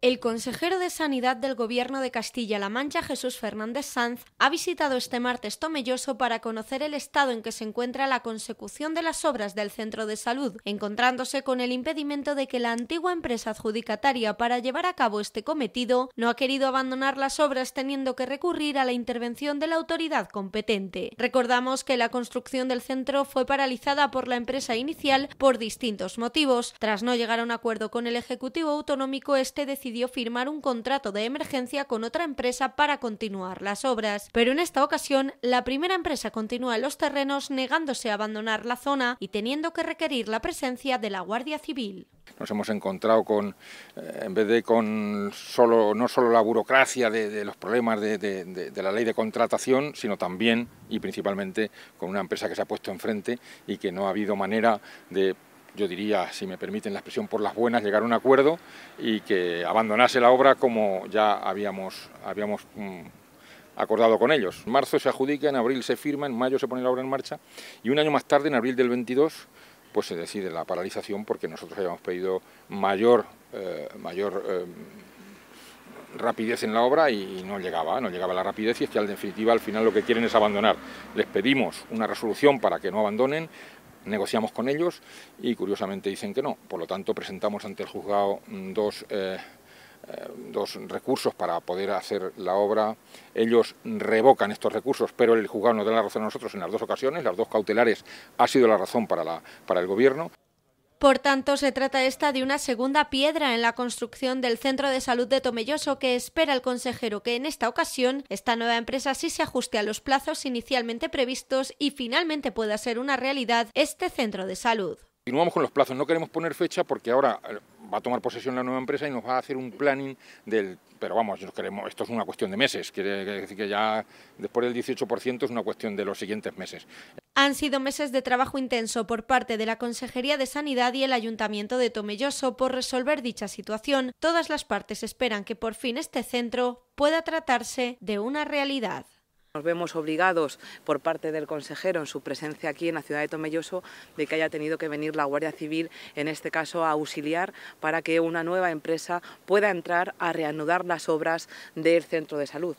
El consejero de Sanidad del Gobierno de Castilla-La Mancha, Jesús Fernández Sanz, ha visitado este martes Tomelloso para conocer el estado en que se encuentra la consecución de las obras del centro de salud, encontrándose con el impedimento de que la antigua empresa adjudicataria para llevar a cabo este cometido no ha querido abandonar las obras teniendo que recurrir a la intervención de la autoridad competente. Recordamos que la construcción del centro fue paralizada por la empresa inicial por distintos motivos. Tras no llegar a un acuerdo con el Ejecutivo Autonómico, este decidió firmar un contrato de emergencia con otra empresa para continuar las obras. Pero en esta ocasión, la primera empresa continúa en los terrenos negándose a abandonar la zona y teniendo que requerir la presencia de la Guardia Civil. Nos hemos encontrado con, eh, en vez de con solo, no solo la burocracia de, los problemas de, de la ley de contratación, sino también y principalmente con una empresa que se ha puesto enfrente y que no ha habido manera de yo diría, si me permiten la expresión, por las buenas, llegar a un acuerdo y que abandonase la obra como ya habíamos, habíamos mm, acordado con ellos. marzo se adjudica, en abril se firma, en mayo se pone la obra en marcha y un año más tarde, en abril del 22, pues se decide la paralización porque nosotros habíamos pedido mayor, eh, mayor eh, rapidez en la obra y, no llegaba, no llegaba la rapidez y es que al definitiva al final lo que quieren es abandonar. Les pedimos una resolución para que no abandonen, negociamos con ellos y curiosamente dicen que no. Por lo tanto, presentamos ante el juzgado mm, dos, eh, eh, dos recursos para poder hacer la obra. Ellos revocan estos recursos, pero el juzgado nos da la razón a nosotros en las dos ocasiones. Las dos cautelares ha sido la razón para, la, para el Gobierno. Por tanto, se trata esta de una segunda piedra en la construcción del Centro de Salud de Tomelloso que espera el consejero que en esta ocasión esta nueva empresa sí se ajuste a los plazos inicialmente previstos y finalmente pueda ser una realidad este centro de salud. Continuamos con los plazos, no queremos poner fecha porque ahora eh, va a tomar posesión la nueva empresa y nos va a hacer un planning del... Pero vamos, queremos, esto es una cuestión de meses, quiere decir que ya después del 18% es una cuestión de los siguientes meses. Han sido meses de trabajo intenso por parte de la Consejería de Sanidad y el Ayuntamiento de Tomelloso por resolver dicha situación. Todas las partes esperan que por fin este centro pueda tratarse de una realidad. Nos vemos obligados por parte del consejero en su presencia aquí en la ciudad de Tomelloso de que haya tenido que venir la Guardia Civil, en este caso, a auxiliar para que una nueva empresa pueda entrar a reanudar las obras del centro de salud.